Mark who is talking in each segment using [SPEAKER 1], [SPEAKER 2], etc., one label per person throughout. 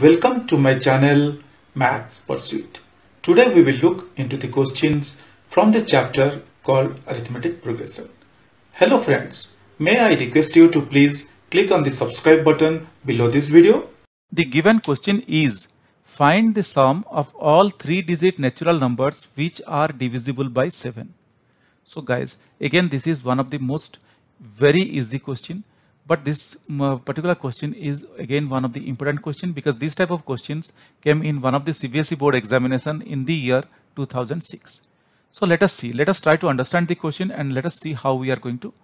[SPEAKER 1] Welcome to my channel Maths Pursuit. Today we will look into the questions from the chapter called Arithmetic Progression. Hello friends, may I request you to please click on the subscribe button below this video. The given question is find the sum of all three digit natural numbers which are divisible by 7. So guys, again this is one of the most very easy question but this particular question is again one of the important question because these type of questions came in one of the CBSE board examination in the year 2006. So let us see, let us try to understand the question and let us see how we are going to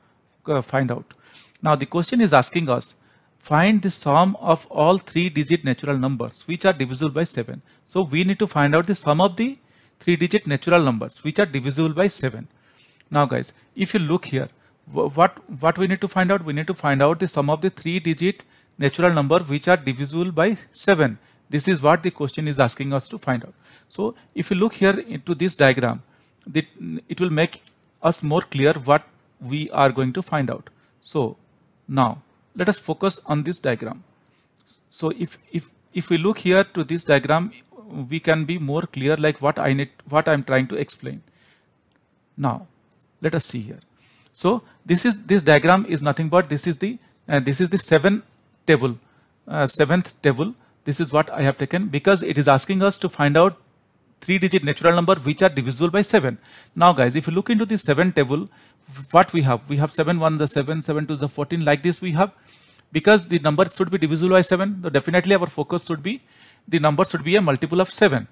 [SPEAKER 1] uh, find out. Now the question is asking us, find the sum of all three digit natural numbers which are divisible by 7. So we need to find out the sum of the three digit natural numbers which are divisible by 7. Now guys, if you look here, what what we need to find out we need to find out the sum of the three digit natural number which are divisible by 7 this is what the question is asking us to find out so if you look here into this diagram it will make us more clear what we are going to find out so now let us focus on this diagram so if if if we look here to this diagram we can be more clear like what i need what i'm trying to explain now let us see here so this is this diagram is nothing but this is the uh, this is the seventh table, uh, seventh table. This is what I have taken because it is asking us to find out three-digit natural number which are divisible by seven. Now, guys, if you look into this seven table, what we have? We have seven one the seven, seven two the fourteen. Like this, we have because the number should be divisible by seven. So definitely, our focus should be the number should be a multiple of seven.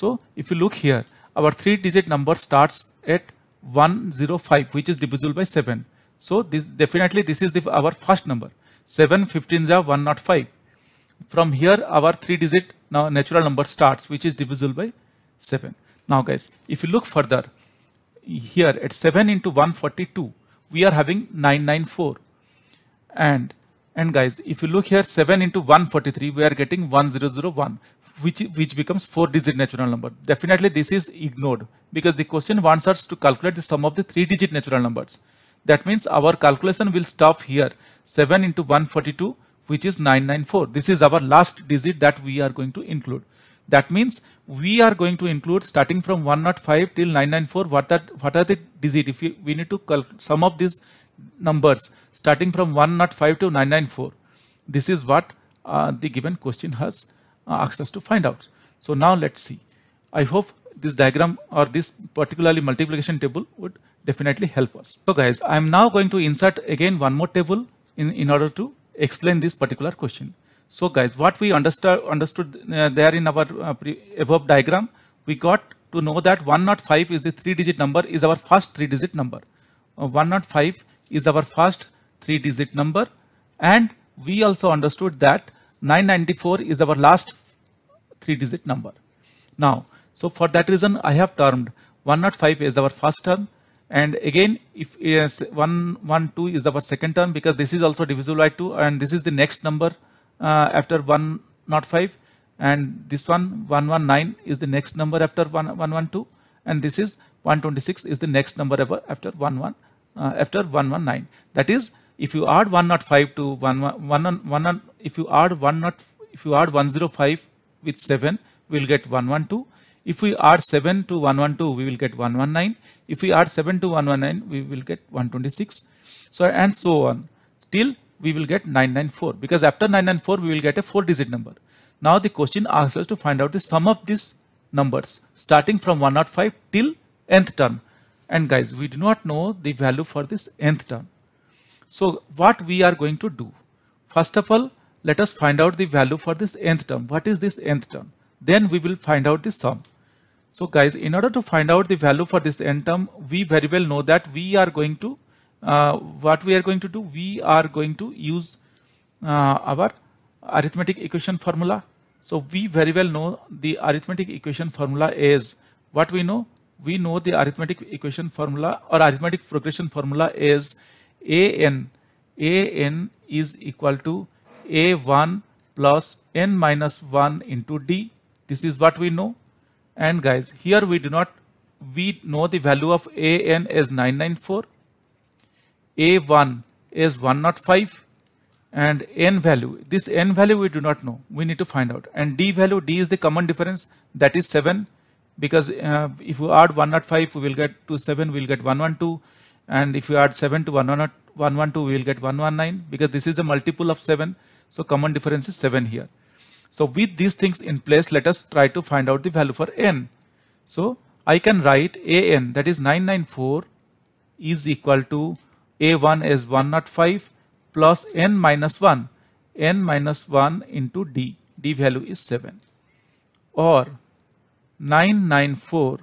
[SPEAKER 1] So if you look here, our three-digit number starts at 105 which is divisible by 7. So this definitely this is the, our first number 7 15 is 105. From here our three digit now uh, natural number starts which is divisible by 7. Now guys if you look further here at 7 into 142 we are having 994 and and guys if you look here 7 into 143 we are getting 1001 which, which becomes four digit natural number. Definitely this is ignored because the question wants us to calculate the sum of the three digit natural numbers. That means our calculation will stop here 7 into 142 which is 994. This is our last digit that we are going to include. That means we are going to include starting from 105 till 994 what that what are the digit if you, we need to sum of these numbers starting from 105 to 994. This is what uh, the given question has uh, access us to find out. So now let's see. I hope this diagram or this particularly multiplication table would definitely help us. So guys, I'm now going to insert again one more table in, in order to explain this particular question. So guys, what we understood, understood uh, there in our uh, above diagram, we got to know that 105 is the three digit number is our first three digit number. Uh, 105 is our first three digit number and we also understood that 994 is our last three digit number. Now, so for that reason, I have termed 105 as our first term. And again, if yes, 112 is our second term because this is also divisible by 2 and this is the next number uh, after 105 and this one 119 is the next number after 112 and this is 126 is the next number after 11 uh, after 119 that is if you add 105 to 1, 1, 1, if you add 1 not if you add 105 with 7 we will get 112 if we add 7 to 112 we will get 119 if we add 7 to 119 we will get 126 so and so on till we will get 994 because after 994 we will get a four digit number now the question asks us to find out the sum of these numbers starting from 105 till nth term and guys we do not know the value for this nth term so what we are going to do? First of all, let us find out the value for this nth term. What is this nth term? Then we will find out the sum. So guys, in order to find out the value for this n term, we very well know that we are going to, uh, what we are going to do, we are going to use uh, our arithmetic equation formula. So we very well know the arithmetic equation formula is what we know. We know the arithmetic equation formula or arithmetic progression formula is a n, A n is equal to a1 plus n minus 1 into d this is what we know and guys here we do not we know the value of an as 994 a1 is 105 and n value this n value we do not know we need to find out and d value d is the common difference that is 7 because uh, if we add 105 we will get to 7 we will get 112 and if you add 7 to 112, we will get 119 because this is a multiple of 7. So common difference is 7 here. So with these things in place, let us try to find out the value for n. So I can write an that is 994 is equal to a1 is 105 plus n minus 1 n minus 1 into d d value is 7 or 994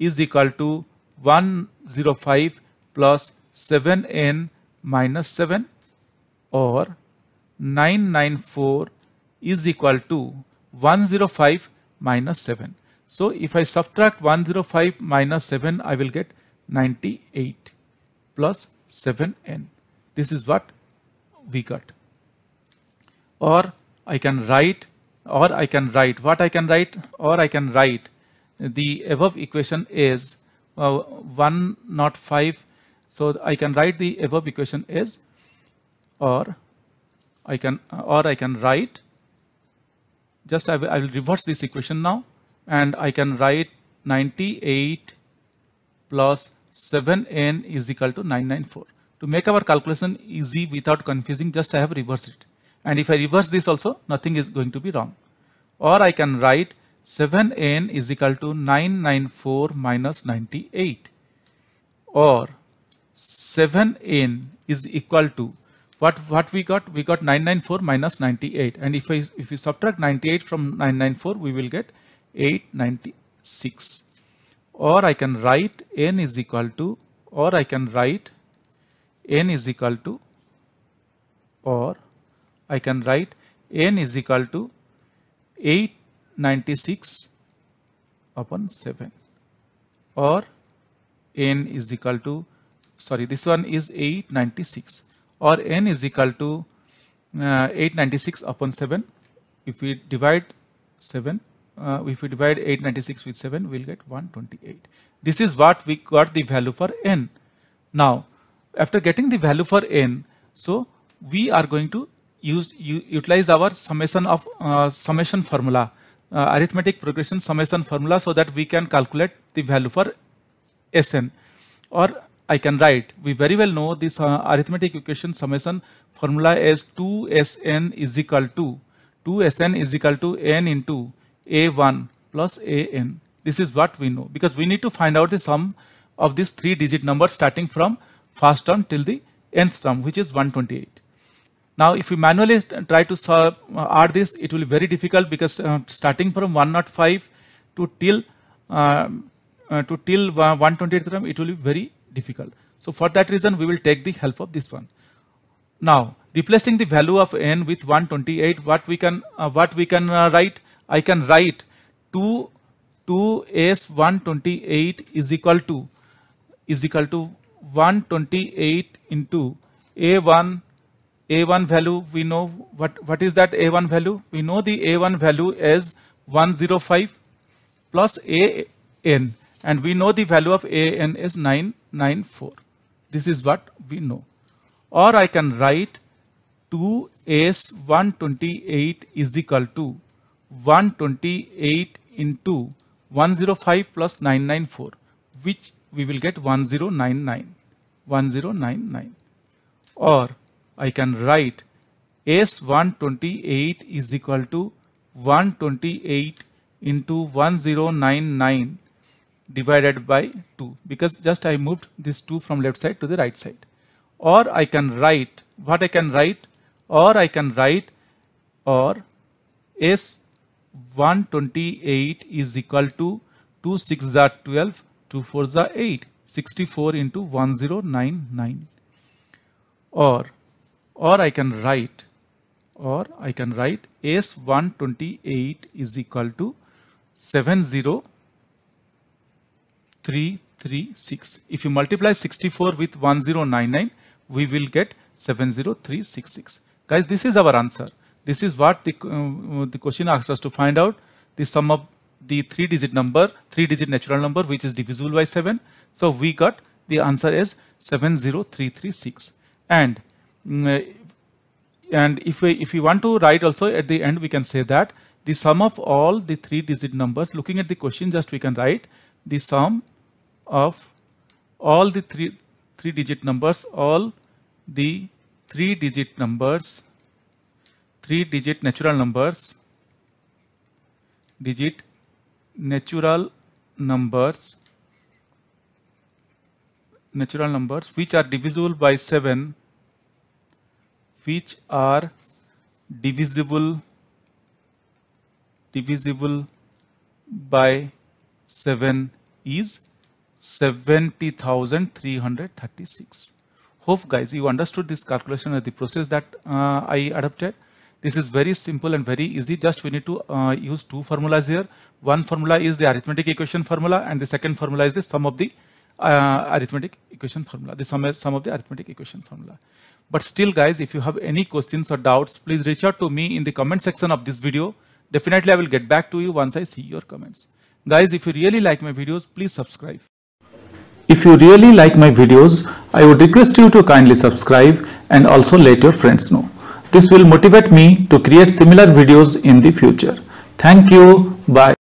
[SPEAKER 1] is equal to 105 plus 7n minus 7 or 994 is equal to 105 minus 7. So if I subtract 105 minus 7 I will get 98 plus 7n. This is what we got. Or I can write or I can write what I can write or I can write the above equation is uh, 105 so I can write the above equation as or I can or I can write just I will, I will reverse this equation now and I can write 98 plus 7n is equal to 994. To make our calculation easy without confusing just I have reversed it and if I reverse this also nothing is going to be wrong or I can write 7n is equal to 994 minus 98 or 7n is equal to what what we got we got 994 minus 98 and if I if we subtract 98 from 994 we will get 896 or I can write n is equal to or I can write n is equal to or I can write n is equal to 896 upon 7 or n is equal to sorry this one is 896 or n is equal to uh, 896 upon 7 if we divide 7 uh, if we divide 896 with 7 we'll get 128 this is what we got the value for n now after getting the value for n so we are going to use utilize our summation of uh, summation formula uh, arithmetic progression summation formula so that we can calculate the value for sn or I can write. We very well know this uh, arithmetic equation summation formula as 2Sn is equal to 2Sn is equal to n into A1 plus An. This is what we know because we need to find out the sum of this three digit number starting from first term till the nth term which is 128. Now if we manually try to solve, uh, add this it will be very difficult because uh, starting from 105 um, uh, to till uh, to till 128 term it will be very difficult. So for that reason, we will take the help of this one. Now, replacing the value of n with 128, what we can uh, what we can uh, write? I can write 2 2s128 is equal to is equal to 128 into a1 a1 value we know what what is that a1 value we know the a1 value as 105 plus a n and we know the value of AN is 994. This is what we know. Or I can write 2S128 is equal to 128 into 105 plus 994 which we will get 1099 1099 or I can write S128 is equal to 128 into 1099 divided by 2 because just I moved this 2 from left side to the right side or I can write what I can write or I can write or S 128 is equal to 2 6 are 12 2 4 are 8 64 into 1099 or or I can write or I can write S128 is equal to 70 1036. If you multiply 64 with 1099, we will get 70366. Guys, this is our answer. This is what the, uh, the question asks us to find out. The sum of the three digit number, three digit natural number, which is divisible by 7. So we got the answer as 70336. And mm, uh, and if we if we want to write also at the end we can say that the sum of all the three digit numbers looking at the question just we can write the sum of all the three three digit numbers all the three digit numbers three digit natural numbers digit natural numbers natural numbers which are divisible by 7 which are divisible divisible by 7 is 70,336. Hope guys, you understood this calculation and the process that uh, I adapted. This is very simple and very easy. Just we need to uh, use two formulas here. One formula is the arithmetic equation formula and the second formula is the sum of the uh, arithmetic equation formula, the sum, sum of the arithmetic equation formula. But still guys, if you have any questions or doubts, please reach out to me in the comment section of this video. Definitely I will get back to you once I see your comments. Guys, if you really like my videos, please subscribe. If you really like my videos, I would request you to kindly subscribe and also let your friends know. This will motivate me to create similar videos in the future. Thank you. Bye.